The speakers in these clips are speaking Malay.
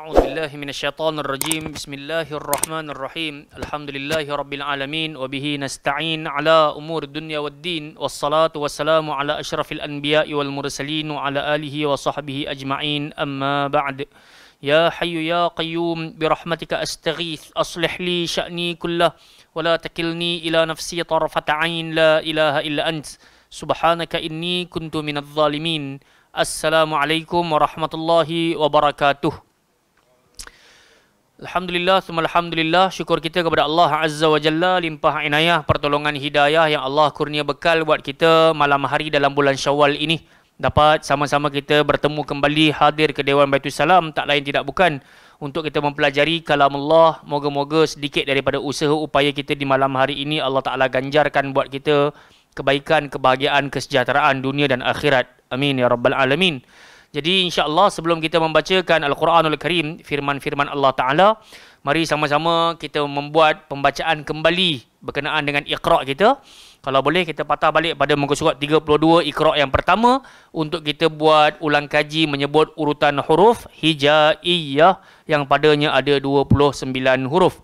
أعوذ بالله من الشيطان الرجيم بسم الله الرحمن الرحيم الحمد لله رب العالمين وبه نستعين على أمور الدنيا والدين والصلاة والسلام على أشرف الأنبياء والمرسلين وعلى آله وصحبه أجمعين أما بعد يا حي يا قيوم برحمتك أستغيث أصلح لي شأني كله ولا تكلني إلى نفسي طرفة عين لا إله إلا أنت سبحانك إني كنت من الظالمين السلام عليكم ورحمة الله وبركاته Alhamdulillah, semua Alhamdulillah. Syukur kita kepada Allah Azza wa Jalla. Limpah inayah, pertolongan hidayah yang Allah kurnia bekal buat kita malam hari dalam bulan syawal ini. Dapat sama-sama kita bertemu kembali hadir ke Dewan Baitul Salam. Tak lain tidak bukan untuk kita mempelajari kalam Allah. Moga-moga sedikit daripada usaha upaya kita di malam hari ini. Allah Ta'ala ganjarkan buat kita kebaikan, kebahagiaan, kesejahteraan dunia dan akhirat. Amin. Ya Rabbal Alamin. Jadi insya-Allah sebelum kita membacakan Al-Quranul Karim, firman-firman Allah Taala, mari sama-sama kita membuat pembacaan kembali berkenaan dengan Iqra kita. Kalau boleh kita patah balik pada muka surat 32 Iqra yang pertama untuk kita buat ulang kaji menyebut urutan huruf hijaiyah yang padanya ada 29 huruf.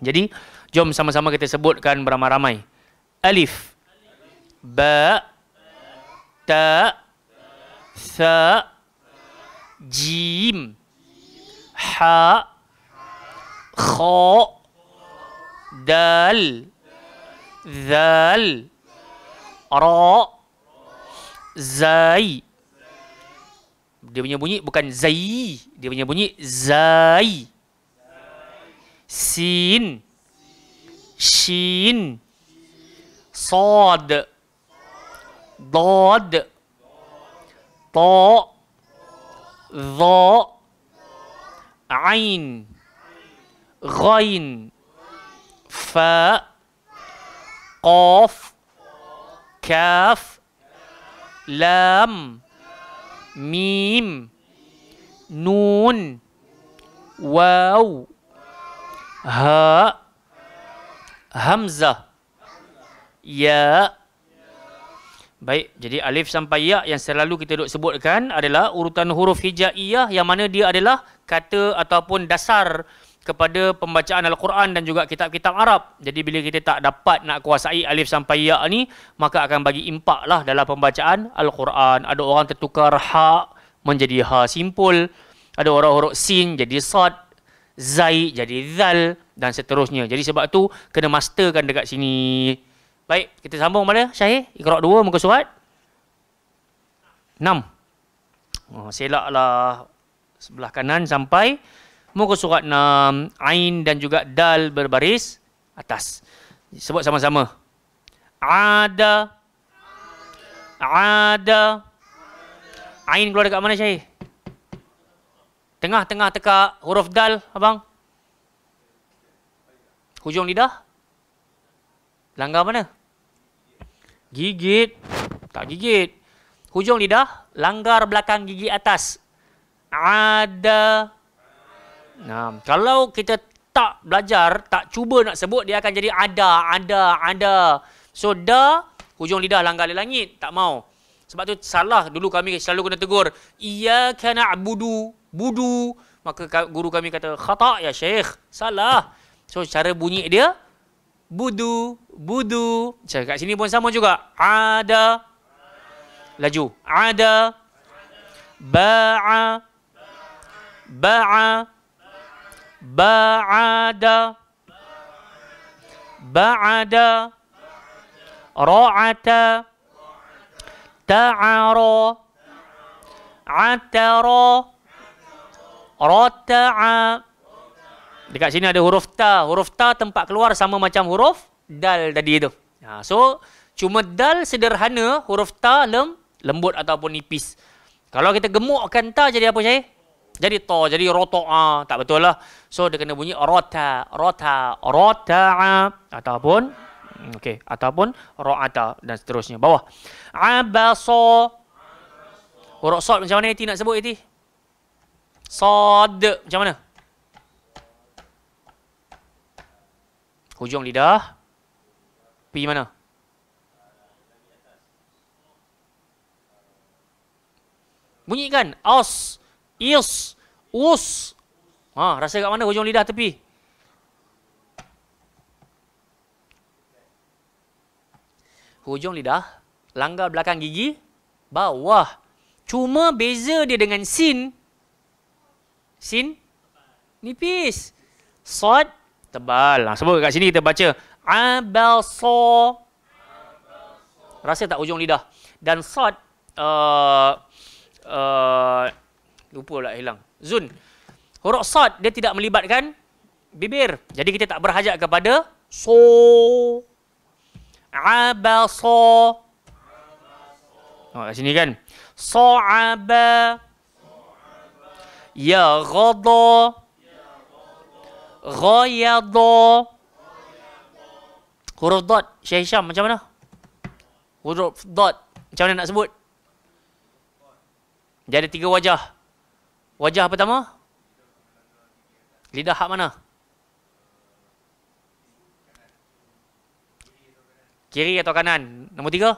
Jadi jom sama-sama kita sebutkan beramai-ramai. Alif. Ba. Ta. Ta. Tha Jim Ha Kho Dal Zal Ra Zai Dia punya bunyi bukan Zai Dia punya bunyi Zai Sin Shin Sod Dod Dod طاء ظاء عين غين فاء قاف كاف لام ميم نون واو هاء همزة ياء Baik, jadi alif sampai ya yang selalu kita duk sebutkan adalah urutan huruf hijaiyah yang mana dia adalah kata ataupun dasar kepada pembacaan Al-Quran dan juga kitab-kitab Arab. Jadi bila kita tak dapat nak kuasai alif sampai ya ni, maka akan bagi impak lah dalam pembacaan Al-Quran. Ada orang tertukar ha menjadi ha simpul. Ada orang huruf sin jadi sad. Zai jadi zal dan seterusnya. Jadi sebab tu kena masterkan dekat sini. Baik, kita sambung mana, Syahir. Ikhra' dua muka surat. Enam. Oh, selaklah sebelah kanan sampai muka surat enam. Ain dan juga dal berbaris atas. Sebut sama-sama. Ada. Ada. Ain keluar dekat mana Syahir? Tengah-tengah teka huruf dal, abang. Hujung lidah. Langgar mana? Gigit. Tak gigit. Hujung lidah, langgar belakang gigi atas. Ada. Nah, kalau kita tak belajar, tak cuba nak sebut, dia akan jadi ada, ada, ada. So, da, hujung lidah langgar di langit. Tak mau. Sebab tu salah dulu kami selalu kena tegur. Ia kena budu, budu. Maka guru kami kata, khatak ya syekh. Salah. So, cara bunyi dia, budu, budu. Cakap kat sini pun sama juga. Ada. Laju. Ada. Ba'a. Ba'a. Ba'ada. Ba'ada. Ra'ata. Ta'ara. Atara. Rata'a. Rata'a dekat sini ada huruf ta. Huruf ta tempat keluar sama macam huruf dal tadi itu. Ha, so cuma dal sederhana huruf ta lem lembut ataupun nipis. Kalau kita gemukkan ta jadi apa saya? Jadi to, jadi rota'a. Ha, tak betul lah. So dia kena bunyi rota, rota, rota'a. Ataupun, hmm, okey, ataupun ro'ata dan seterusnya. Bawah. Abaso. Huruf sod macam mana Iti nak sebut Iti? Sod. Macam mana? Hujung lidah. Pi mana? Bunyikan. aus, Is. Us. Ha, rasa kat mana hujung lidah tepi? Hujung lidah. Langgar belakang gigi. Bawah. Cuma beza dia dengan sin. Sin. Nipis. Sod tebal. Ha, sebut kat sini kita baca so Rasa tak ujung lidah. Dan sod uh, uh, lupa lah hilang. Zun. Huruf sod dia tidak melibatkan bibir. Jadi kita tak berhajat kepada so. Abaso. Oh, kat sini kan. so So'aba. Ya ghadha. Ghayadha. Huruf dot, Syekh Hisham macam mana? Huruf dot, macam mana nak sebut? Dia ada tiga wajah. Wajah pertama? Lidah hak mana? Kiri atau kanan? Nombor tiga?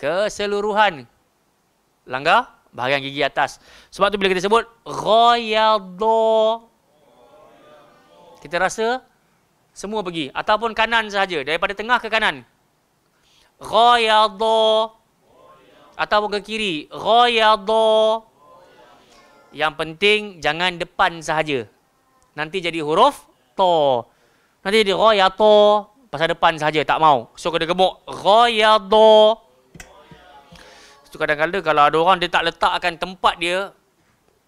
Keseluruhan. Langgar? bahagian gigi atas. Sebab tu bila kita sebut ghayadha kita rasa semua pergi ataupun kanan saja daripada tengah ke kanan. Ghayadha ataupun ke kiri ghayadha. Yang penting jangan depan sahaja. Nanti jadi huruf to. Nanti jadi ghayadha pasal depan sahaja tak mau. So kena gemuk ghayadha. Itu kadang-kadang kalau ada orang dia tak letakkan tempat dia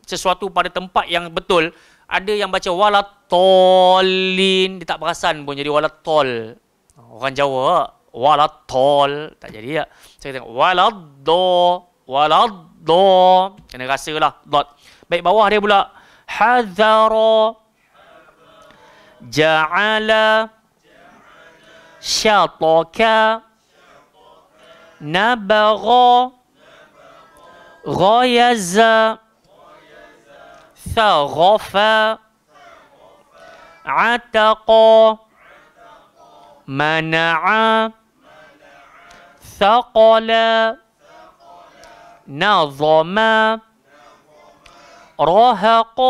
sesuatu pada tempat yang betul, ada yang baca wala tolin dia tak perasan pun jadi wala tol. Orang Jawa wala tol tak jadi ya. Saya tengok wala do wala do kena rasalah dot. Baik bawah dia pula hazara ja'ala syataka nabagha غايز ثغف عتق منع ثقل نظم رهق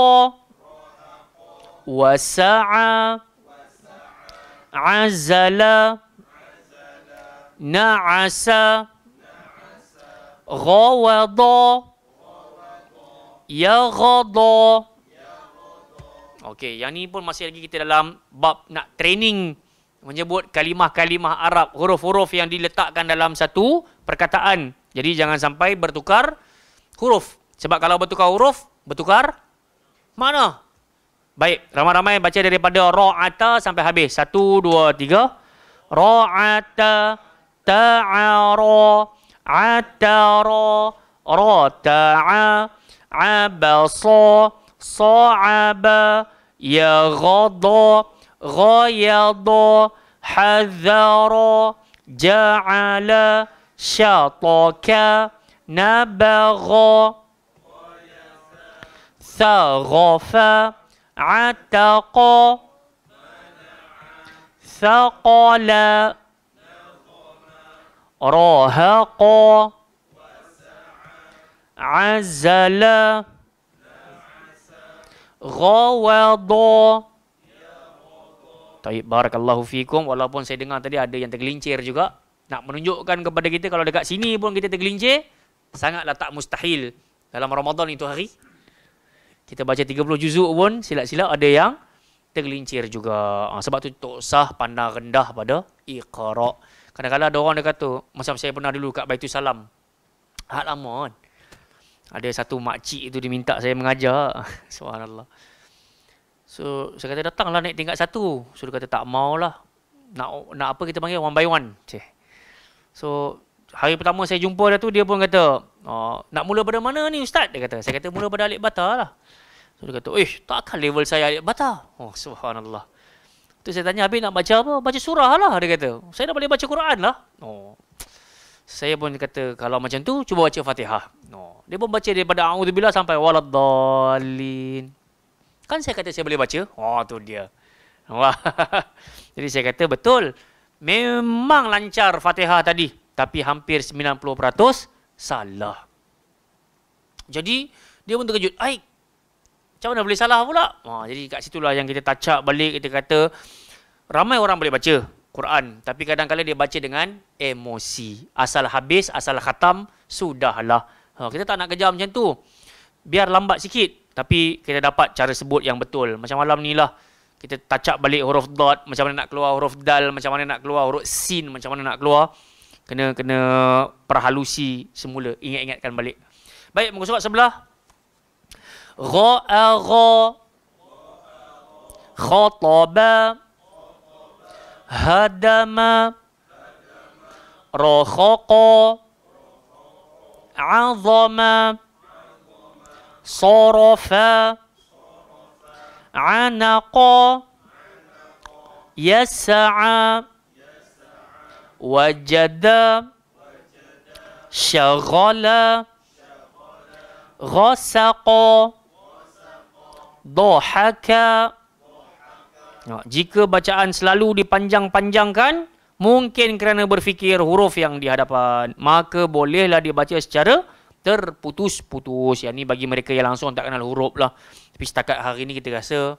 وسع عزل نعس غاوضا ya غضا Okey, yang ni pun masih lagi kita dalam bab nak training menyebut kalimah-kalimah Arab, huruf-huruf yang diletakkan dalam satu perkataan. Jadi jangan sampai bertukar huruf. Sebab kalau bertukar huruf, bertukar mana? Baik, ramai-ramai baca daripada ra'ata sampai habis. Satu, dua, tiga. Ra'ata ta'ara. Ra'ata ta'ara. عَتَرَ رتع عبص صعب يغض غيض حذر جعل شطك نبغ ثغف عتق ثقل rahaqa azala ghawada Taib barakallahu fikum walaupun saya dengar tadi ada yang tergelincir juga nak menunjukkan kepada kita kalau dekat sini pun kita tergelincir sangatlah tak mustahil dalam Ramadan itu hari kita baca 30 juzuk pun silap-silap ada yang tergelincir juga ah, sebab tu tak sah pandang rendah pada iqra' Kadang-kadang ada orang dia kata, macam saya pernah dulu kat Baitul Salam. Hak lama kan. Ada satu makcik itu diminta saya mengajar. Subhanallah. So, saya kata datanglah naik tingkat satu. So, dia kata tak maulah. Nak nak apa kita panggil one by one. Cih. So, hari pertama saya jumpa dia tu, dia pun kata, oh, nak mula pada mana ni Ustaz? Dia kata, saya kata mula pada Alik Batar lah. So, dia kata, eh, takkan level saya Alik Batar. Oh, subhanallah. Tu saya tanya, abi nak baca apa? Baca surah lah, dia kata. Saya nak boleh baca Quran lah. Oh. Saya pun kata, kalau macam tu, cuba baca Fatihah. Oh. Dia pun baca daripada A'udzubillah sampai Waladhalin. Kan saya kata saya boleh baca? oh, tu dia. Wah. Jadi saya kata, betul. Memang lancar Fatihah tadi. Tapi hampir 90% salah. Jadi, dia pun terkejut. Aik, macam mana boleh salah pula? Ha, jadi kat situlah yang kita tacak balik, kita kata ramai orang boleh baca Quran. Tapi kadang-kadang dia baca dengan emosi. Asal habis, asal khatam, sudahlah. Ha, kita tak nak kejar macam tu. Biar lambat sikit. Tapi kita dapat cara sebut yang betul. Macam malam ni lah. Kita tacak balik huruf dot. Macam mana nak keluar huruf dal. Macam mana nak keluar huruf sin. Macam mana nak keluar. Kena kena perhalusi semula. Ingat-ingatkan balik. Baik, muka surat sebelah. غاء خطب هدم رخق عظم صرف عنق يسعى وجد شغل غسق Dohaka. Jika bacaan selalu dipanjang-panjangkan, mungkin kerana berfikir huruf yang di hadapan, maka bolehlah dibaca secara terputus-putus. Yang ni bagi mereka yang langsung tak kenal huruf lah. Tapi setakat hari ini kita rasa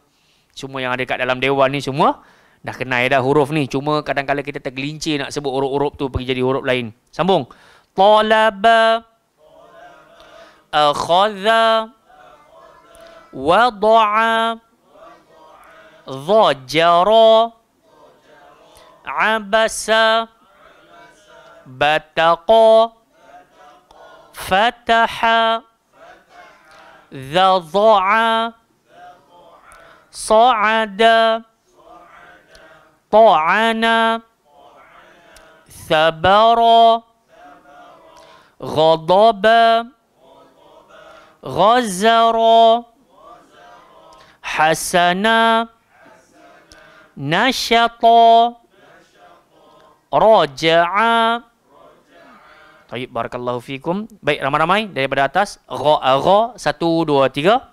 semua yang ada kat dalam dewan ni semua dah kenal dah huruf ni. Cuma kadang-kadang kita tergelincir nak sebut huruf-huruf tu pergi jadi huruf lain. Sambung. Talaba. Talaba. Akhaza. وضع ضجر عبس بتق فتح ذضع صعد طعن ثبر غضب غزر حسنا نشط رجع طيب بارك الله فيكم baik ramai-ramai daripada atas gha gha 1 2 3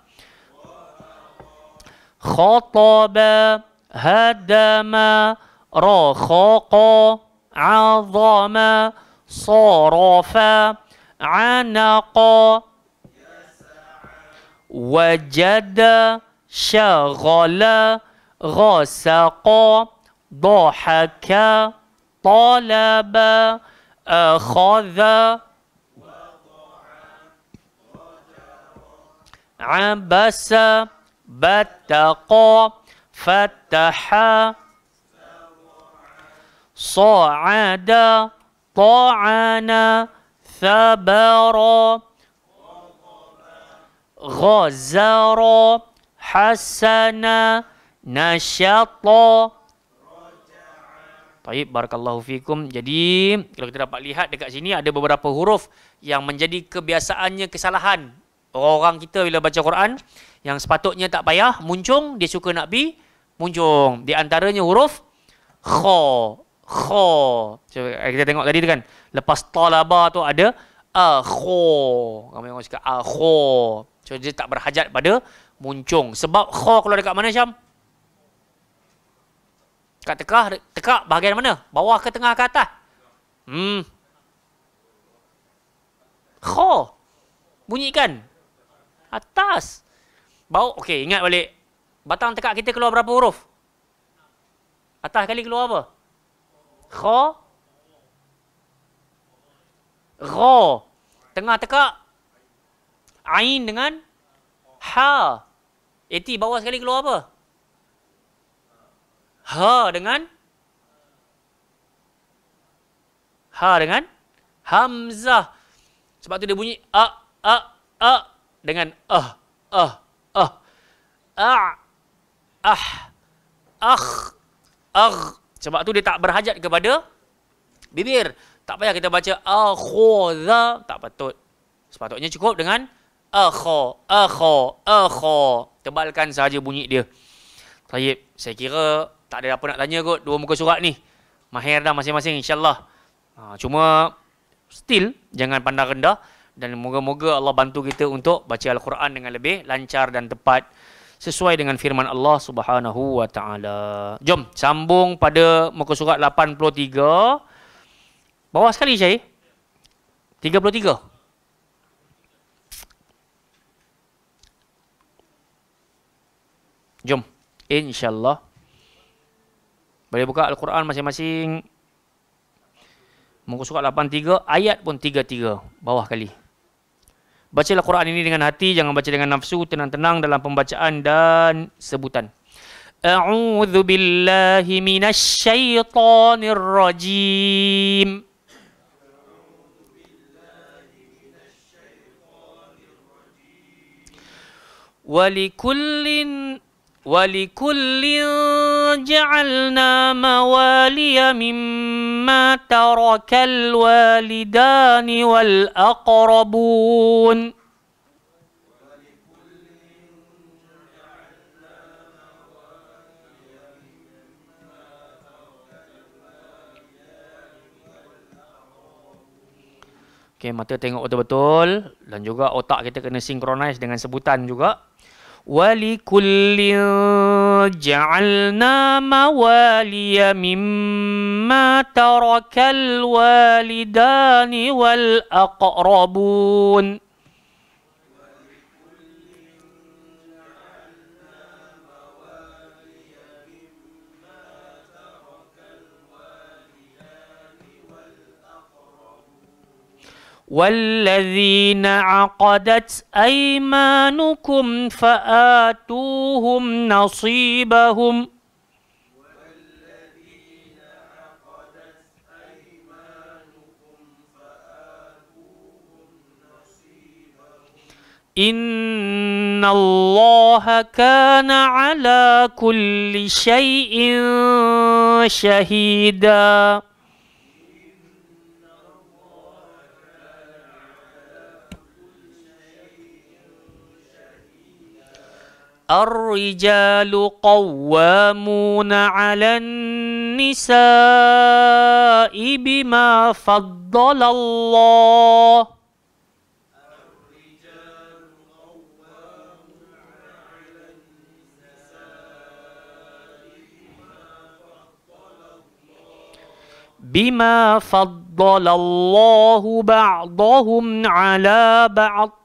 خطب هدم رخق عظم صرف عنق وجد شغل غسق ضحك طلب أخذ عبس بتق فتح صعد طعن ثبر غزر hasana nasyata Baik, barakallahu fikum. Jadi, kalau kita dapat lihat dekat sini ada beberapa huruf yang menjadi kebiasaannya kesalahan orang kita bila baca Quran yang sepatutnya tak payah muncung dia suka nak bi muncung di antaranya huruf kha kha cuba eh, kita tengok tadi kan lepas talaba tu ada akho ramai orang cakap akho so dia tak berhajat pada muncung. Sebab kho keluar dekat mana Syam? Kat tekah, tekak bahagian mana? Bawah ke tengah ke atas? Hmm. Kho. Bunyikan. Atas. Bau, okey ingat balik. Batang tekak kita keluar berapa huruf? Atas kali keluar apa? Kho. Kho. Tengah tekak. Ain dengan Ha. Eti bawah sekali keluar apa? Ha dengan Ha dengan Hamzah. Sebab tu dia bunyi a a a dengan ah ah ah a ah akh ag sebab tu dia tak berhajat kepada bibir tak payah kita baca akhoza tak patut sepatutnya cukup dengan akho akho akho Tebalkan sahaja bunyi dia. Tayyip, saya kira tak ada apa nak tanya kot dua muka surat ni. Mahir dah masing-masing insyaAllah. Ha, cuma still jangan pandang rendah dan moga-moga Allah bantu kita untuk baca Al-Quran dengan lebih lancar dan tepat sesuai dengan firman Allah Subhanahu wa taala. Jom sambung pada muka surat 83. Bawah sekali saya. Jom. InsyaAllah. Boleh buka Al-Quran masing-masing. Muka surat 83, ayat pun 33. Bawah kali. Bacalah Quran ini dengan hati, jangan baca dengan nafsu, tenang-tenang dalam pembacaan dan sebutan. A'udzu billahi minasyaitonir rajim. A'udzu billahi rajim. Wa وَلِكُلٍّ جَعَلْنَا مَوَالِيَ مِمَّا تَرَكَ الْوَالِدَانِ وَالْأَقْرَبُونَ Okay, mata tengok betul-betul dan juga otak kita kena synchronize dengan sebutan juga. ولكل جعلنا موالي مما ترك الوالدان والأقربون والذين عقدت أيمانكم فآتوهم نصيبهم إن الله كان على كل شيء شهيداً الرجال قوامون على النساء بما فضل الله بما فضل الله بعضهم على بعض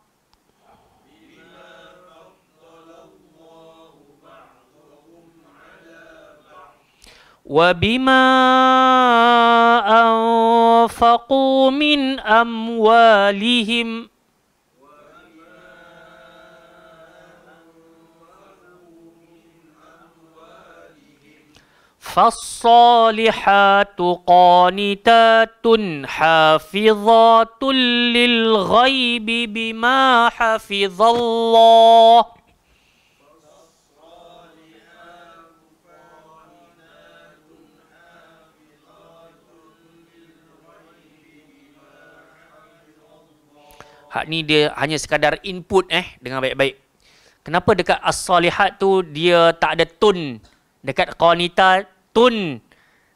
وبما أنفقوا من أموالهم فالصالحات قانتات حافظات للغيب بما حفظ الله Hak ni dia hanya sekadar input eh dengan baik-baik. Kenapa dekat as-salihat tu dia tak ada tun? Dekat qanita tun.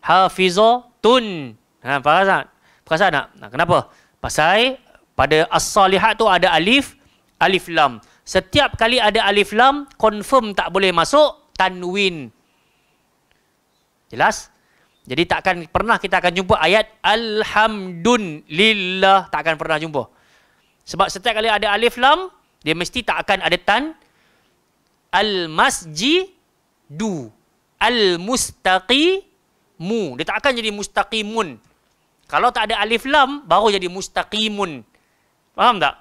Hafiza tun. Ha, faham tak? Perasan tak? Nah, kenapa? Pasal pada as-salihat tu ada alif, alif lam. Setiap kali ada alif lam, confirm tak boleh masuk tanwin. Jelas? Jadi takkan pernah kita akan jumpa ayat Alhamdulillah. Takkan pernah jumpa. Sebab setiap kali ada alif lam, dia mesti tak akan ada tan. Al-masjidu. Al-mustaqimu. Dia tak akan jadi mustaqimun. Kalau tak ada alif lam, baru jadi mustaqimun. Faham tak?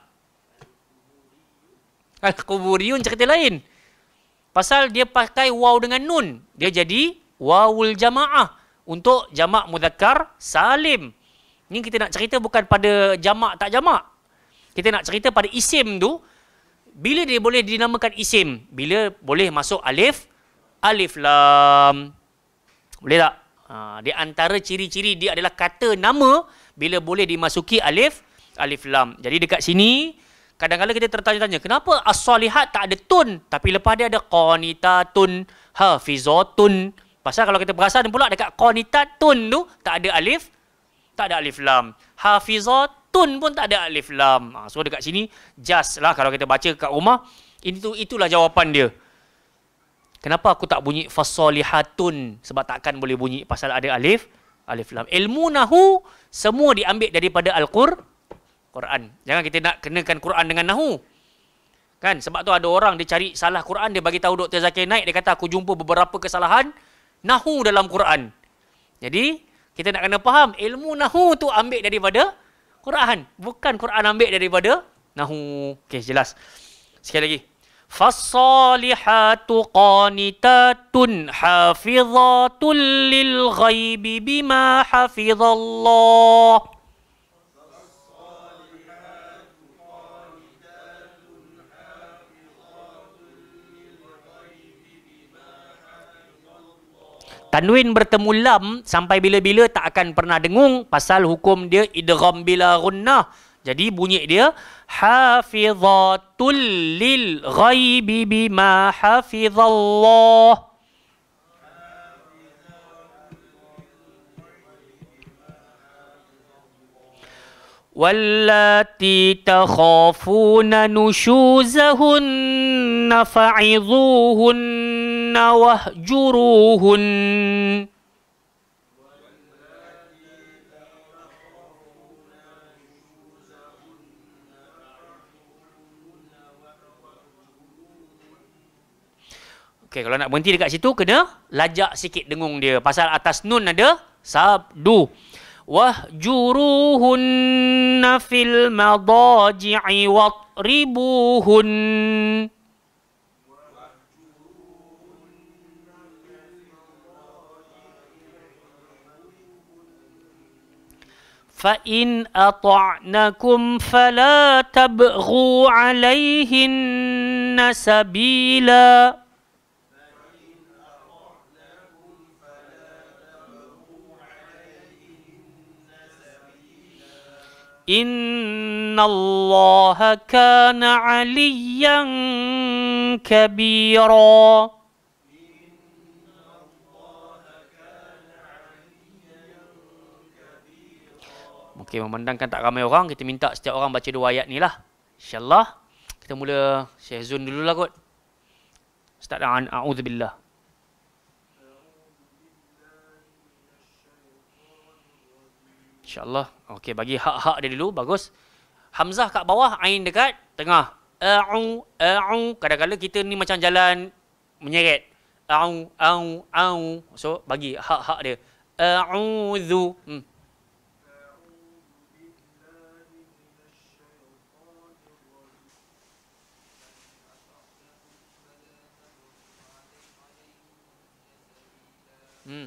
Al-kuburiyun ah, cerita lain. Pasal dia pakai waw dengan nun. Dia jadi wawul jamaah. Untuk jamak mudhakar salim. Ini kita nak cerita bukan pada jamak tak jamak. Kita nak cerita pada isim tu, bila dia boleh dinamakan isim? Bila boleh masuk alif? Alif lam. Boleh tak? Ha, di antara ciri-ciri dia adalah kata nama bila boleh dimasuki alif? Alif lam. Jadi dekat sini, kadang-kadang kita tertanya-tanya, kenapa as-salihat tak ada tun? Tapi lepas dia ada qanita tun, tun. Pasal kalau kita perasan pula dekat qanita tun tu, tak ada alif? Tak ada alif lam. Hafizot tun pun tak ada alif lam. Ha, so dekat sini just lah kalau kita baca kat rumah itu itulah jawapan dia. Kenapa aku tak bunyi fasolihatun sebab takkan boleh bunyi pasal ada alif alif lam. Ilmu nahu semua diambil daripada al Quran. Jangan kita nak kenakan Quran dengan nahu. Kan sebab tu ada orang dia cari salah Quran dia bagi tahu Dr. Zakir Naik dia kata aku jumpa beberapa kesalahan nahu dalam Quran. Jadi kita nak kena faham ilmu nahu tu ambil daripada Quran bukan Quran ambil daripada nahu okey jelas sekali lagi fasalihatu qanitatun hafizatul lil ghaibi bima hafizallah Tanwin bertemu lam sampai bila-bila tak akan pernah dengung pasal hukum dia idgham bila gunnah. Jadi bunyi dia hafizatul lil ghaibi bima hafizallah. واللاتي تخافون نشوزهن فعظوهن وهجروهن Okey, kalau nak berhenti dekat situ, kena lajak sikit dengung dia. Pasal atas nun ada sabdu. Wah juruhun nafil madaji'i wat ribuhun. فإن أطعنكم فلا تبغوا عليهن سبيلا إن الله كان عليا كبيراً Okey, memandangkan tak ramai orang, kita minta setiap orang baca dua ayat ni lah. InsyaAllah. Kita mula Syekh Zun dulu lah kot. Start dengan A'udzubillah. InsyaAllah. Okey, bagi hak-hak dia dulu. Bagus. Hamzah kat bawah, Ain dekat tengah. A'u, A'u. Kadang-kadang kita ni macam jalan menyeret. A'u, A'u, A'u. So, bagi hak-hak dia. A'udzu. Hmm. Hmm.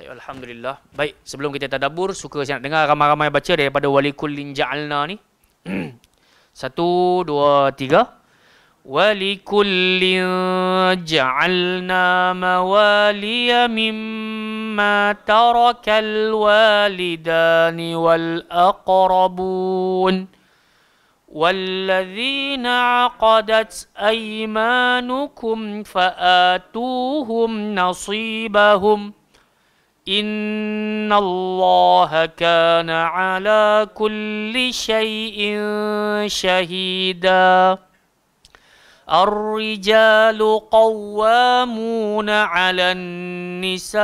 Alhamdulillah. Baik, sebelum kita tadabur, suka saya nak dengar ramai-ramai baca daripada wali kullin ja'alna ni. Satu, dua, tiga. Wali kullin ja'alna mawaliya mimma tarakal walidani wal aqrabun. Wal والذين عقدت أيمانكم فآتوهم نصيبهم إن الله كان على كل شيء شهيدا الرجال قوامون على النساء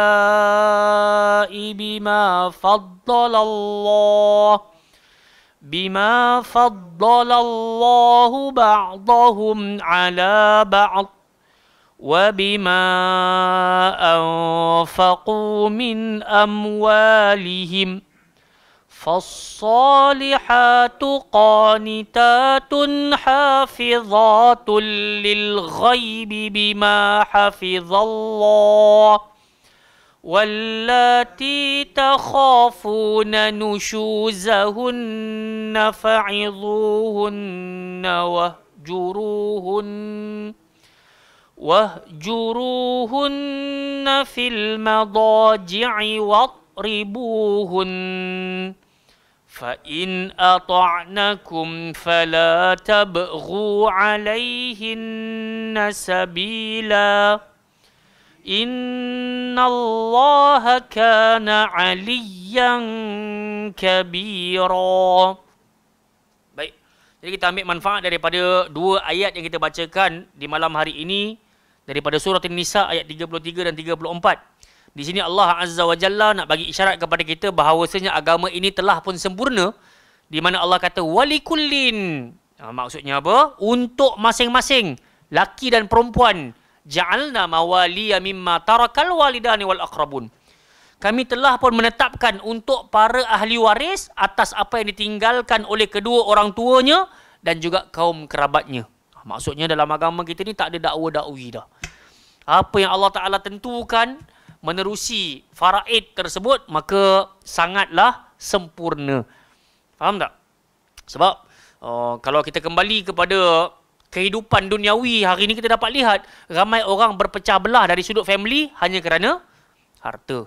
بما فضل الله بما فضل الله بعضهم على بعض وبما أنفقوا من أموالهم فالصالحات قانتات حافظات للغيب بما حفظ الله واللاتي تخافون نشوزهن فعظوهن واهجروهن واهجروهن في المضاجع واضربوهن فإن أطعنكم فلا تبغوا عليهن سبيلاً Inna الله kana عليا kabira. Baik. Jadi kita ambil manfaat daripada dua ayat yang kita bacakan di malam hari ini daripada surah An-Nisa ayat 33 dan 34. Di sini Allah Azza wa Jalla nak bagi isyarat kepada kita bahawasanya agama ini telah pun sempurna di mana Allah kata walikullin. Ah, maksudnya apa? Untuk masing-masing laki dan perempuan ja'alna mawaliya mimma tarakal walidani wal aqrabun. Kami telah pun menetapkan untuk para ahli waris atas apa yang ditinggalkan oleh kedua orang tuanya dan juga kaum kerabatnya. Ah, maksudnya dalam agama kita ni tak ada dakwa dakwi dah. Apa yang Allah Taala tentukan menerusi faraid tersebut maka sangatlah sempurna. Faham tak? Sebab uh, kalau kita kembali kepada kehidupan duniawi hari ini kita dapat lihat ramai orang berpecah belah dari sudut family hanya kerana harta.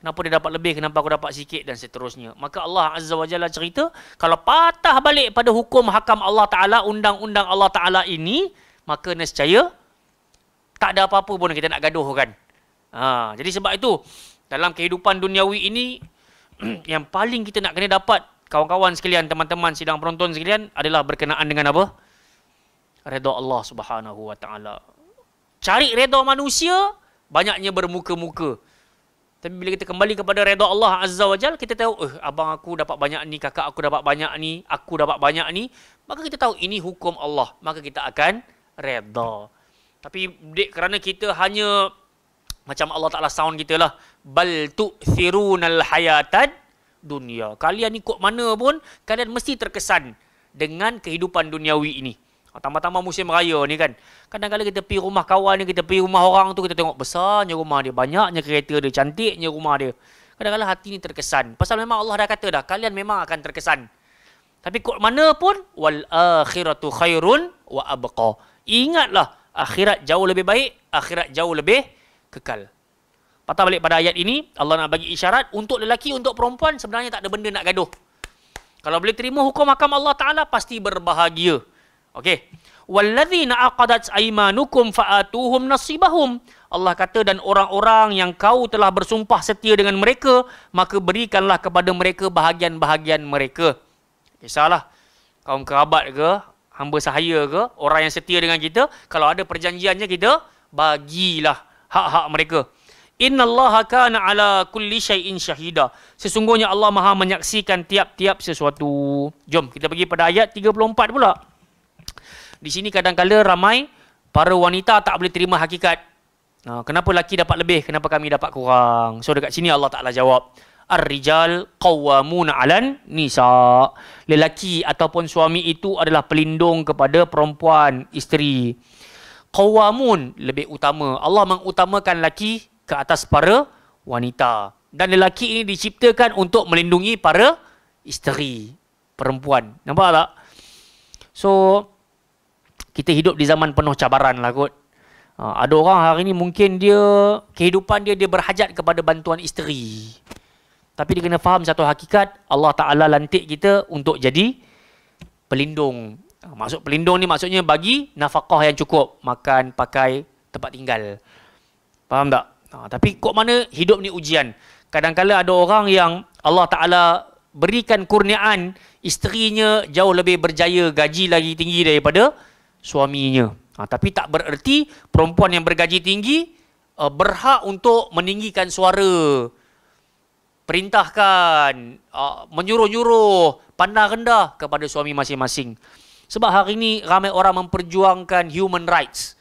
Kenapa dia dapat lebih, kenapa aku dapat sikit dan seterusnya. Maka Allah Azza wa Jalla cerita, kalau patah balik pada hukum hakam Allah Ta'ala, undang-undang Allah Ta'ala ini, maka nescaya tak ada apa-apa pun kita nak gaduh kan. Ha, jadi sebab itu, dalam kehidupan duniawi ini, yang paling kita nak kena dapat, kawan-kawan sekalian, teman-teman sidang penonton sekalian, adalah berkenaan dengan apa? Reda Allah Subhanahu wa taala. Cari reda manusia banyaknya bermuka-muka. Tapi bila kita kembali kepada reda Allah Azza wa Jal, kita tahu, eh, abang aku dapat banyak ni, kakak aku dapat banyak ni, aku dapat banyak ni. Maka kita tahu, ini hukum Allah. Maka kita akan reda. Tapi dek, kerana kita hanya, macam Allah Ta'ala sound kita lah, bal tu'thirun al-hayatan dunia. Kalian ikut mana pun, kalian mesti terkesan dengan kehidupan duniawi ini. Ah, tambah-tambah musim raya ni kan. Kadang-kadang kita pergi rumah kawan ni, kita pergi rumah orang tu, kita tengok besarnya rumah dia, banyaknya kereta dia, cantiknya rumah dia. Kadang-kadang hati ni terkesan. Pasal memang Allah dah kata dah, kalian memang akan terkesan. Tapi kok mana pun, wal akhiratu khairun wa abqa. Ingatlah, akhirat jauh lebih baik, akhirat jauh lebih kekal. Patah balik pada ayat ini, Allah nak bagi isyarat untuk lelaki, untuk perempuan sebenarnya tak ada benda nak gaduh. Kalau boleh terima hukum makam Allah Ta'ala, pasti berbahagia. Okey. Walladzina aqadat aymanukum fa'atuhum nasibahum. Allah kata dan orang-orang yang kau telah bersumpah setia dengan mereka, maka berikanlah kepada mereka bahagian-bahagian mereka. Kisahlah. Kaum kerabat ke, hamba sahaya ke, orang yang setia dengan kita, kalau ada perjanjiannya kita, bagilah hak-hak mereka. Inna Allah kana ala kulli syai'in syahida. Sesungguhnya Allah maha menyaksikan tiap-tiap sesuatu. Jom kita pergi pada ayat 34 pula di sini kadang kadangkala ramai para wanita tak boleh terima hakikat. Ha, kenapa laki dapat lebih, kenapa kami dapat kurang? So dekat sini Allah Taala jawab. Ar-rijal qawwamun 'alan nisa. Lelaki ataupun suami itu adalah pelindung kepada perempuan, isteri. Qawwamun lebih utama. Allah mengutamakan laki ke atas para wanita. Dan lelaki ini diciptakan untuk melindungi para isteri perempuan. Nampak tak? So, kita hidup di zaman penuh cabaran lah kot. Ha, ada orang hari ni mungkin dia, kehidupan dia, dia berhajat kepada bantuan isteri. Tapi dia kena faham satu hakikat, Allah Ta'ala lantik kita untuk jadi pelindung. Ha, maksud pelindung ni maksudnya bagi nafkah yang cukup. Makan, pakai, tempat tinggal. Faham tak? Ha, tapi kok mana hidup ni ujian. Kadang-kadang ada orang yang Allah Ta'ala berikan kurniaan, isterinya jauh lebih berjaya, gaji lagi tinggi daripada isteri suaminya. Ha, tapi tak bererti perempuan yang bergaji tinggi uh, berhak untuk meninggikan suara. Perintahkan, uh, menyuruh-nyuruh, pandang rendah kepada suami masing-masing. Sebab hari ini ramai orang memperjuangkan human rights.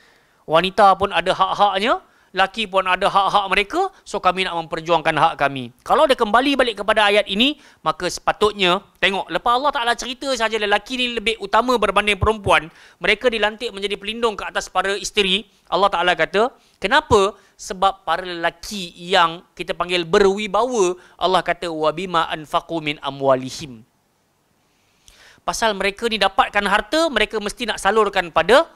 Wanita pun ada hak-haknya, laki pun ada hak-hak mereka, so kami nak memperjuangkan hak kami. Kalau dia kembali balik kepada ayat ini, maka sepatutnya, tengok, lepas Allah Ta'ala cerita saja lelaki ini lebih utama berbanding perempuan, mereka dilantik menjadi pelindung ke atas para isteri, Allah Ta'ala kata, kenapa? Sebab para lelaki yang kita panggil berwibawa, Allah kata, وَبِمَا أَنْفَقُوا مِنْ أَمْوَالِهِمْ Pasal mereka ni dapatkan harta, mereka mesti nak salurkan pada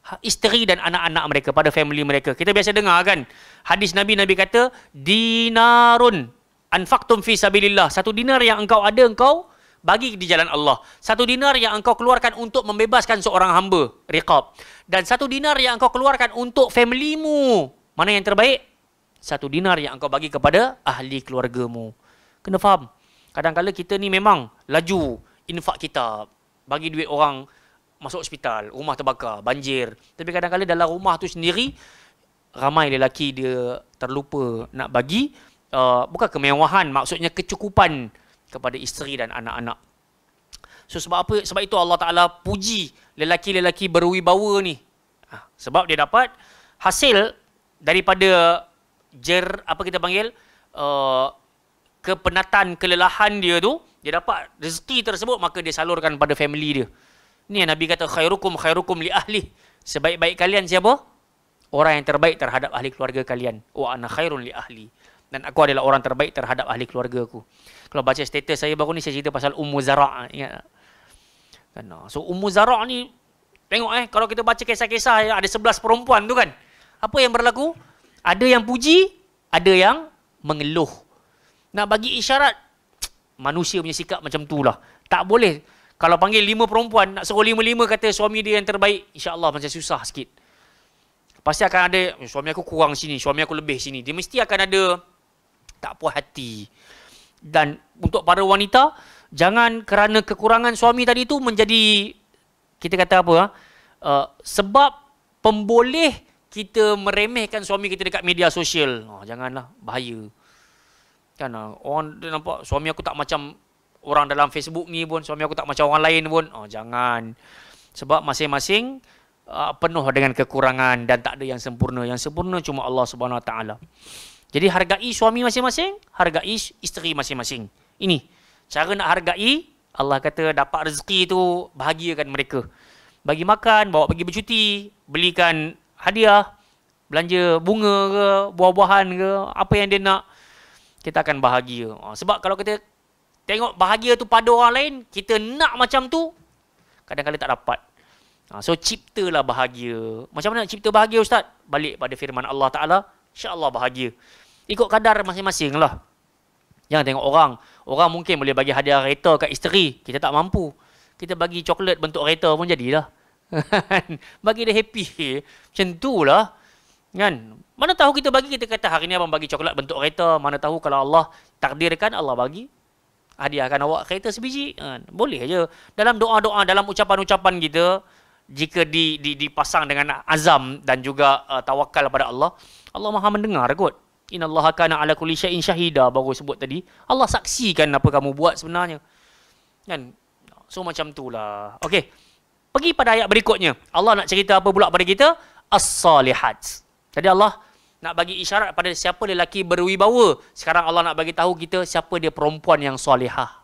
Ha, isteri dan anak-anak mereka pada family mereka. Kita biasa dengar kan hadis Nabi Nabi kata dinarun anfaqtum fi sabilillah. Satu dinar yang engkau ada engkau bagi di jalan Allah. Satu dinar yang engkau keluarkan untuk membebaskan seorang hamba, riqab. Dan satu dinar yang engkau keluarkan untuk familymu. Mana yang terbaik? Satu dinar yang engkau bagi kepada ahli keluargamu. Kena faham. Kadang-kadang kita ni memang laju infak kita. Bagi duit orang, masuk hospital, rumah terbakar, banjir. Tapi kadang-kadang dalam rumah tu sendiri ramai lelaki dia terlupa nak bagi uh, bukan kemewahan, maksudnya kecukupan kepada isteri dan anak-anak. So sebab apa? Sebab itu Allah Taala puji lelaki-lelaki berwibawa ni. Ha, sebab dia dapat hasil daripada jer apa kita panggil uh, kepenatan kelelahan dia tu dia dapat rezeki tersebut maka dia salurkan pada family dia. Ini yang Nabi kata khairukum khairukum li ahli. Sebaik-baik kalian siapa? Orang yang terbaik terhadap ahli keluarga kalian. Wa ana khairun li ahli. Dan aku adalah orang terbaik terhadap ahli keluarga aku. Kalau baca status saya baru ni saya cerita pasal Ummu Zara' ingat tak? Kan. Ah. So Ummu Zara' ni tengok eh kalau kita baca kisah-kisah ya, ada sebelas perempuan tu kan. Apa yang berlaku? Ada yang puji, ada yang mengeluh. Nak bagi isyarat manusia punya sikap macam tu lah. Tak boleh. Kalau panggil lima perempuan, nak suruh lima-lima kata suami dia yang terbaik, insya Allah macam susah sikit. Pasti akan ada, eh, suami aku kurang sini, suami aku lebih sini. Dia mesti akan ada tak puas hati. Dan untuk para wanita, jangan kerana kekurangan suami tadi tu menjadi, kita kata apa, uh, sebab pemboleh kita meremehkan suami kita dekat media sosial. Oh, janganlah, bahaya. Kan, ah, orang nampak suami aku tak macam orang dalam Facebook ni pun suami aku tak macam orang lain pun oh jangan sebab masing-masing uh, penuh dengan kekurangan dan tak ada yang sempurna yang sempurna cuma Allah Subhanahu Wa Taala jadi hargai suami masing-masing hargai isteri masing-masing ini cara nak hargai Allah kata dapat rezeki tu bahagiakan mereka bagi makan bawa pergi bercuti belikan hadiah belanja bunga ke buah-buahan ke apa yang dia nak kita akan bahagia. Oh, sebab kalau kita tengok bahagia tu pada orang lain, kita nak macam tu, kadang-kadang tak dapat. Ha, so, ciptalah bahagia. Macam mana nak cipta bahagia Ustaz? Balik pada firman Allah Ta'ala, insyaAllah bahagia. Ikut kadar masing-masing lah. Jangan tengok orang. Orang mungkin boleh bagi hadiah kereta kat isteri. Kita tak mampu. Kita bagi coklat bentuk kereta pun jadilah. bagi dia happy. Macam tu lah. Kan? Mana tahu kita bagi, kita kata hari ni abang bagi coklat bentuk kereta. Mana tahu kalau Allah takdirkan, Allah bagi hadiahkan awak kereta sebiji. Ha, boleh aja. Dalam doa-doa, dalam ucapan-ucapan kita, jika di, di, dipasang dengan azam dan juga uh, tawakal kepada Allah, Allah maha mendengar kot. Inna Allah kana ala kulli syai'in syahida baru sebut tadi. Allah saksikan apa kamu buat sebenarnya. Kan? So macam itulah. Okey. Pergi pada ayat berikutnya. Allah nak cerita apa pula pada kita? As-salihat. Jadi Allah nak bagi isyarat pada siapa lelaki berwibawa. Sekarang Allah nak bagi tahu kita siapa dia perempuan yang solihah.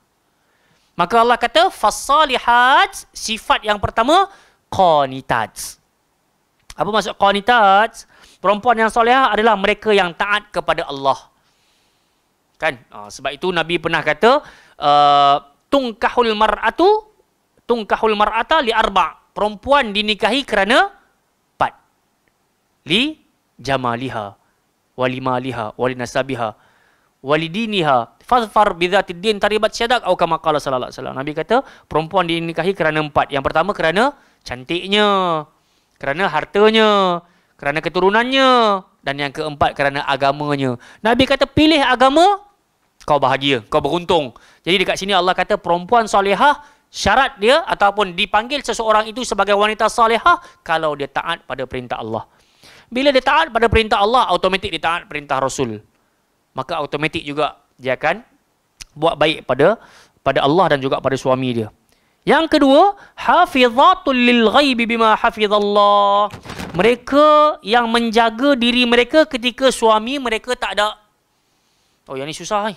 Maka Allah kata fasalihat sifat yang pertama qanitat. Apa maksud qanitat? Perempuan yang solihah adalah mereka yang taat kepada Allah. Kan? Ha, sebab itu Nabi pernah kata uh, tungkahul mar'atu tungkahul mar'ata li arba. Perempuan dinikahi kerana empat. Li jamaliha walimaliha walinasabiha walidiniha fazfar bidzatid din taribat syadak au kama qala sallallahu alaihi wasallam nabi kata perempuan dinikahi kerana empat yang pertama kerana cantiknya kerana hartanya kerana keturunannya dan yang keempat kerana agamanya nabi kata pilih agama kau bahagia kau beruntung jadi dekat sini Allah kata perempuan solehah syarat dia ataupun dipanggil seseorang itu sebagai wanita solehah kalau dia taat pada perintah Allah bila dia taat pada perintah Allah, automatik dia taat perintah Rasul. Maka automatik juga dia akan buat baik pada pada Allah dan juga pada suami dia. Yang kedua, hafizatul lil ghaibi bima hafizallah. Mereka yang menjaga diri mereka ketika suami mereka tak ada. Oh, yang ni susah ni.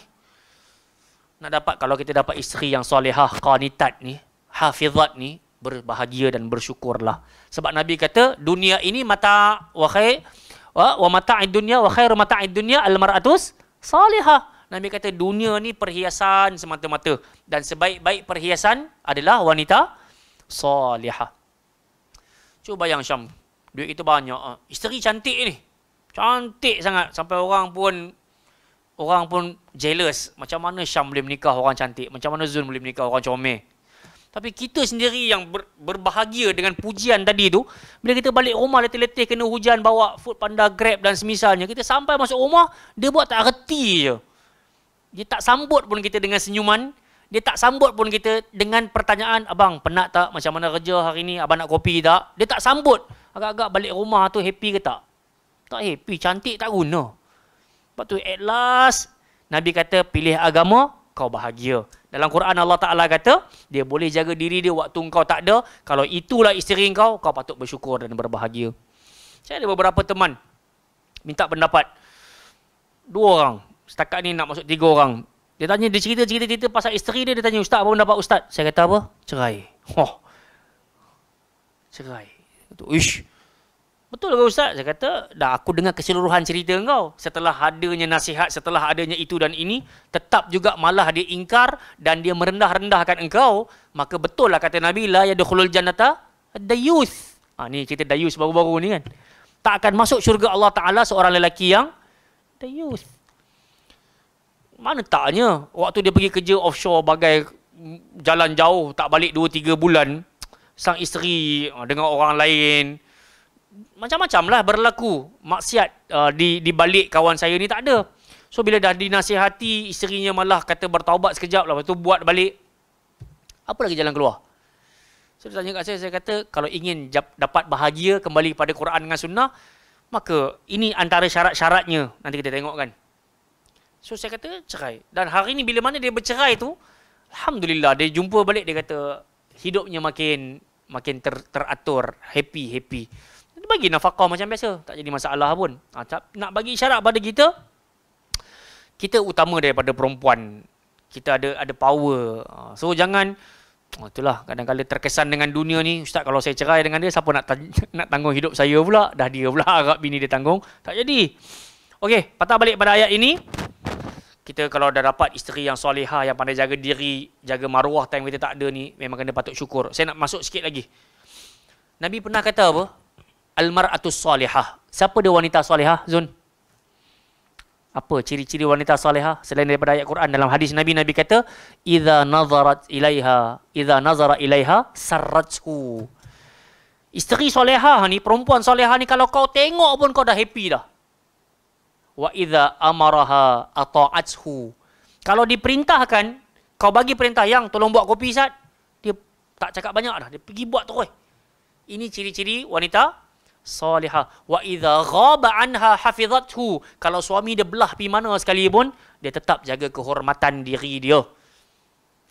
Nak dapat kalau kita dapat isteri yang solehah, qanitat ni, hafizat ni, berbahagia dan bersyukurlah. Sebab Nabi kata dunia ini mata wa khair wa, wa mata'id dunya wa khairu mata'id dunya al salihah. Nabi kata dunia ni perhiasan semata-mata dan sebaik-baik perhiasan adalah wanita salihah. Cuba bayang Syam, duit itu banyak. Ah, isteri cantik ni. Cantik sangat sampai orang pun orang pun jealous. Macam mana Syam boleh menikah orang cantik? Macam mana Zul boleh menikah orang comel? Tapi kita sendiri yang ber, berbahagia dengan pujian tadi tu, bila kita balik rumah letih-letih kena hujan bawa food panda grab dan semisalnya, kita sampai masuk rumah, dia buat tak reti je. Dia tak sambut pun kita dengan senyuman, dia tak sambut pun kita dengan pertanyaan, abang penat tak? Macam mana kerja hari ni? Abang nak kopi tak? Dia tak sambut. Agak-agak balik rumah tu happy ke tak? Tak happy, cantik tak guna. Lepas tu at last, Nabi kata pilih agama, kau bahagia. Dalam Quran Allah Ta'ala kata, dia boleh jaga diri dia waktu kau tak ada. Kalau itulah isteri kau, kau patut bersyukur dan berbahagia. Saya ada beberapa teman minta pendapat. Dua orang. Setakat ni nak masuk tiga orang. Dia tanya, dia cerita-cerita-cerita pasal isteri dia. Dia tanya, Ustaz, apa pendapat Ustaz? Saya kata apa? Cerai. Oh. Cerai. Ish. Betul ke Ustaz? Saya kata, dah aku dengar keseluruhan cerita engkau. Setelah adanya nasihat, setelah adanya itu dan ini, tetap juga malah dia ingkar dan dia merendah-rendahkan engkau. Maka betul lah kata Nabi, la ya dukhulul janata, dayus. Ha, ni cerita dayus baru-baru ni kan. Tak akan masuk syurga Allah Ta'ala seorang lelaki yang dayus. Mana taknya, waktu dia pergi kerja offshore bagai jalan jauh, tak balik 2-3 bulan, sang isteri ha, dengan orang lain, macam-macam lah berlaku maksiat uh, di, di balik kawan saya ni tak ada. So bila dah dinasihati, isterinya malah kata bertaubat sekejap lah. Lepas tu buat balik. Apa lagi jalan keluar? So dia tanya kat saya, saya kata kalau ingin dapat bahagia kembali pada Quran dengan Sunnah, maka ini antara syarat-syaratnya. Nanti kita tengok kan. So saya kata cerai. Dan hari ni bila mana dia bercerai tu, Alhamdulillah dia jumpa balik, dia kata hidupnya makin makin ter, teratur, happy, happy bagi nafkah macam biasa tak jadi masalah pun ha, nak bagi isyarat pada kita kita utama daripada perempuan kita ada ada power ha, so jangan oh, itulah kadang-kadang terkesan dengan dunia ni ustaz kalau saya cerai dengan dia siapa nak ta- nak tanggung hidup saya pula dah dia pula harap bini dia tanggung tak jadi okey patah balik pada ayat ini kita kalau dah dapat isteri yang soleha yang pandai jaga diri jaga maruah time kita tak ada ni memang kena patut syukur saya nak masuk sikit lagi Nabi pernah kata apa? al-mar'atus salihah. Siapa dia wanita salihah, Zun? Apa ciri-ciri wanita salihah selain daripada ayat Quran dalam hadis Nabi Nabi kata idza nazarat ilaiha idza nazara ilaiha sarratku. Isteri salihah ni perempuan salihah ni kalau kau tengok pun kau dah happy dah. Wa idza amaraha ata'athu. Kalau diperintahkan kau bagi perintah yang tolong buat kopi sat dia tak cakap banyak dah dia pergi buat terus. Ini ciri-ciri wanita salihah wa idza ghaba anha hafizathu kalau suami dia belah pi mana pun, dia tetap jaga kehormatan diri dia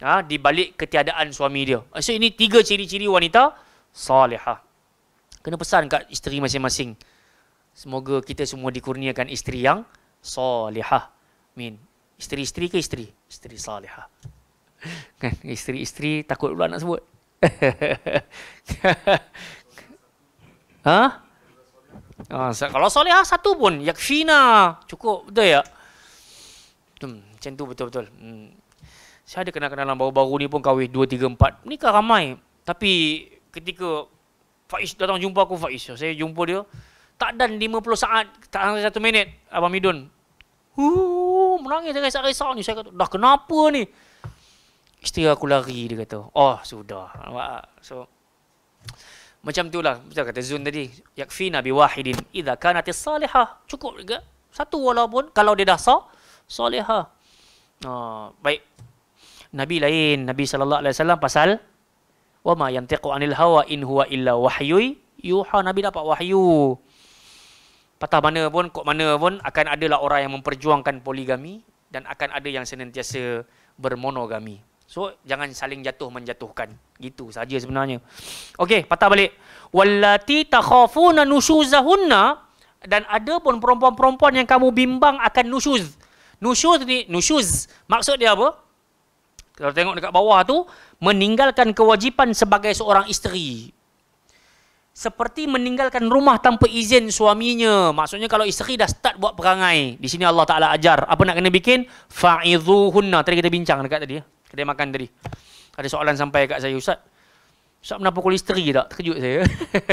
ha di balik ketiadaan suami dia so ini tiga ciri-ciri wanita salihah kena pesan kat isteri masing-masing semoga kita semua dikurniakan isteri yang salihah min isteri-isteri ke isteri isteri salihah kan isteri-isteri takut pula nak sebut Ha? ha kalau solehah satu pun yakfina. Cukup betul ya? Hmm, macam tu betul-betul. Hmm. Saya ada kenal-kenalan baru-baru ni pun kahwin 2 3 4. Nikah ramai. Tapi ketika Faiz datang jumpa aku Faiz. Saya jumpa dia tak dan 50 saat, tak sampai 1 minit Abang Midun. Huh, menangis saya saya risau ni. Saya kata, dah kenapa ni? Isteri aku lari, dia kata. Oh, sudah. So, macam itulah, betul kata Zun tadi, Yakfi nabi wahidin idza kanat salihah. Cukup juga satu walaupun kalau dia dah sah, salihah. Oh, baik. Nabi lain, Nabi sallallahu alaihi wasallam pasal wa ma yantiqu anil hawa in huwa illa wahyui yuha Nabi dapat wahyu. Patah mana pun, kok mana pun akan adalah orang yang memperjuangkan poligami dan akan ada yang senantiasa bermonogami. So jangan saling jatuh menjatuhkan. Gitu saja sebenarnya. Okey, patah balik. Wallati takhafuna nusuzahunna dan ada pun perempuan-perempuan yang kamu bimbang akan nusuz. Nusuz ni nusuz maksud dia apa? Kalau tengok dekat bawah tu meninggalkan kewajipan sebagai seorang isteri. Seperti meninggalkan rumah tanpa izin suaminya. Maksudnya kalau isteri dah start buat perangai. Di sini Allah Ta'ala ajar. Apa nak kena bikin? Fa'idhuhunna. Tadi kita bincang dekat tadi. Ya kedai makan tadi. Ada soalan sampai kat saya, Ustaz. Ustaz pernah pukul isteri tak? Terkejut saya.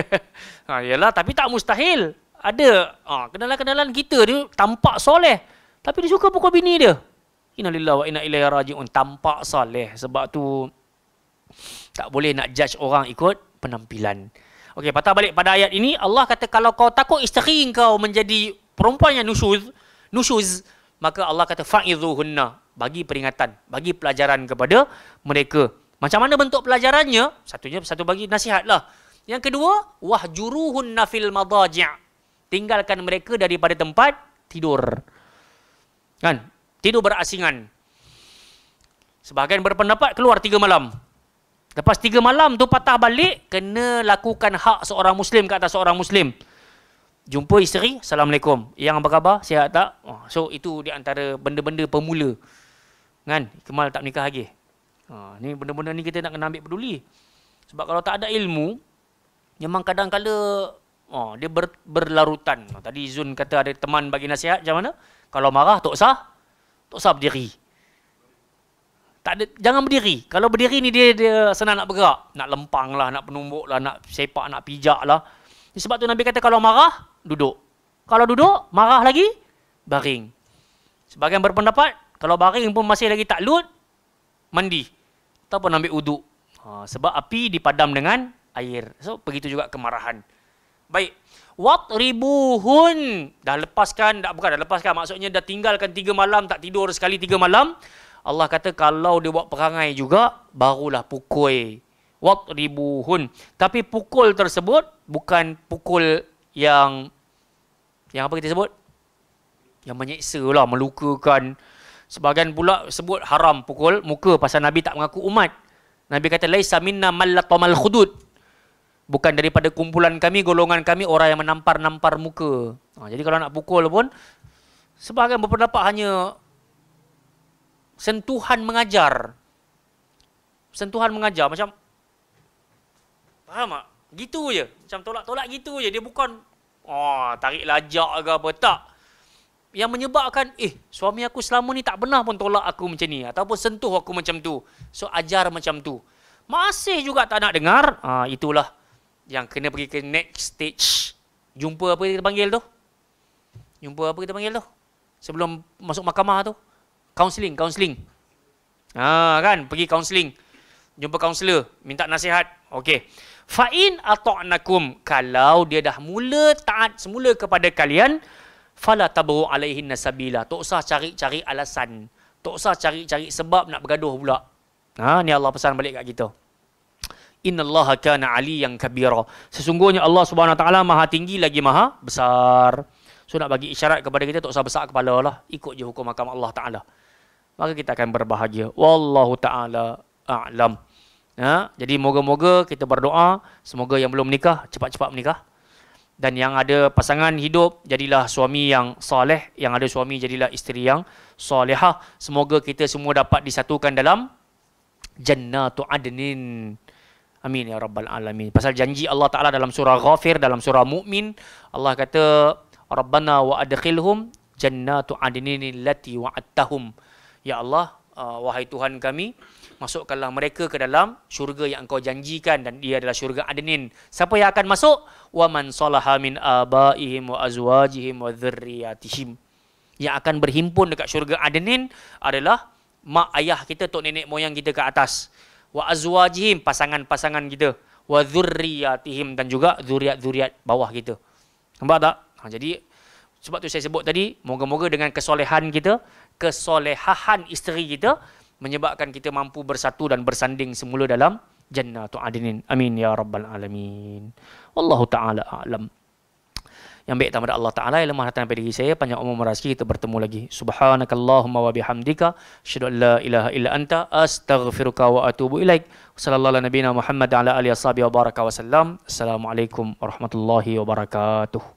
ha, yalah, tapi tak mustahil. Ada ha, kenalan-kenalan kita ni tampak soleh. Tapi dia suka pukul bini dia. Innalillah wa inna ilaihi raji'un. Tampak soleh. Sebab tu tak boleh nak judge orang ikut penampilan. Okey, patah balik pada ayat ini. Allah kata kalau kau takut isteri kau menjadi perempuan yang nusyuz, nusyuz, maka Allah kata fa'idhuhunna bagi peringatan, bagi pelajaran kepada mereka. Macam mana bentuk pelajarannya? Satunya satu bagi nasihatlah. Yang kedua, wahjuruhun nafil madaji'. Tinggalkan mereka daripada tempat tidur. Kan? Tidur berasingan. Sebahagian berpendapat keluar tiga malam. Lepas tiga malam tu patah balik, kena lakukan hak seorang Muslim ke atas seorang Muslim. Jumpa isteri, Assalamualaikum. Yang apa khabar? Sihat tak? So, itu di antara benda-benda pemula. Kan? Kemal tak nikah lagi. Ha, ni benda-benda ni kita nak kena ambil peduli. Sebab kalau tak ada ilmu, memang kadang-kala oh, ha, dia ber, berlarutan. Tadi Zun kata ada teman bagi nasihat macam mana? Kalau marah, tak sah. Tak sah berdiri. Tak ada, jangan berdiri. Kalau berdiri ni dia, dia senang nak bergerak. Nak lempang lah, nak penumbuk lah, nak sepak, nak pijak lah. Sebab tu Nabi kata kalau marah, duduk. Kalau duduk, marah lagi, baring. Sebagian berpendapat, kalau baring pun masih lagi tak lut, mandi. Ataupun ambil uduk. Ha, sebab api dipadam dengan air. So, begitu juga kemarahan. Baik. Wat ribuhun. Dah lepaskan, dah, bukan dah lepaskan. Maksudnya dah tinggalkan tiga malam, tak tidur sekali tiga malam. Allah kata kalau dia buat perangai juga, barulah pukul. Wat ribuhun. Tapi pukul tersebut bukan pukul yang yang apa kita sebut? Yang menyeksa lah, melukakan. Sebahagian pula sebut haram pukul muka pasal Nabi tak mengaku umat. Nabi kata laisa minna mallatamal khudud. Bukan daripada kumpulan kami, golongan kami orang yang menampar-nampar muka. Ha, jadi kalau nak pukul pun sebahagian berpendapat hanya sentuhan mengajar. Sentuhan mengajar macam faham tak? Gitu je. Macam tolak-tolak gitu je. Dia bukan oh, tarik lajak ke apa. Tak yang menyebabkan eh suami aku selama ni tak pernah pun tolak aku macam ni ataupun sentuh aku macam tu. So ajar macam tu. Masih juga tak nak dengar. Ha, itulah yang kena pergi ke next stage. Jumpa apa kita panggil tu? Jumpa apa kita panggil tu? Sebelum masuk mahkamah tu. Counseling, counseling. Ha kan, pergi counseling. Jumpa kaunselor, minta nasihat. Okey. Fa in ata'nakum kalau dia dah mula taat semula kepada kalian, fala tabu alaihin nasabila. Tak usah cari-cari alasan. Tak usah cari-cari sebab nak bergaduh pula. Ha, ni Allah pesan balik kat kita. Inna Allah kana ali yang kabira. Sesungguhnya Allah swt maha tinggi lagi maha besar. So nak bagi isyarat kepada kita tak usah besar kepala lah. Ikut je hukum makam Allah Taala. Maka kita akan berbahagia. Wallahu taala a'lam. Ha? Jadi moga-moga kita berdoa. Semoga yang belum menikah cepat-cepat menikah dan yang ada pasangan hidup jadilah suami yang soleh yang ada suami jadilah isteri yang solehah semoga kita semua dapat disatukan dalam jannah tu adnin amin ya rabbal alamin pasal janji Allah taala dalam surah ghafir dalam surah mukmin Allah kata rabbana wa adkhilhum jannatu adnin allati wa'adtahum ya Allah uh, wahai tuhan kami masukkanlah mereka ke dalam syurga yang engkau janjikan dan dia adalah syurga adenin. Siapa yang akan masuk? Wa man salaha min abaihim wa azwajihim wa dhurriyyatihim. Yang akan berhimpun dekat syurga adenin adalah mak ayah kita, tok nenek moyang kita ke atas. Wa azwajihim, pasangan-pasangan kita. Wa dhurriyyatihim dan juga zuriat-zuriat bawah kita. Nampak tak? Ha, jadi sebab tu saya sebut tadi, moga-moga dengan kesolehan kita, kesolehahan isteri kita, menyebabkan kita mampu bersatu dan bersanding semula dalam jannah jannatu adnin amin ya rabbal alamin wallahu taala alam yang baik kepada Allah Ta'ala yang lemah datang pada diri saya. Panjang umur merasuki kita bertemu lagi. Subhanakallahumma wa bihamdika. Asyadu la ilaha illa anta. Astaghfiruka wa atubu ilaik. Sallallahu ala nabina Muhammad ala alihi wa baraka wa sallam. Assalamualaikum warahmatullahi wabarakatuh.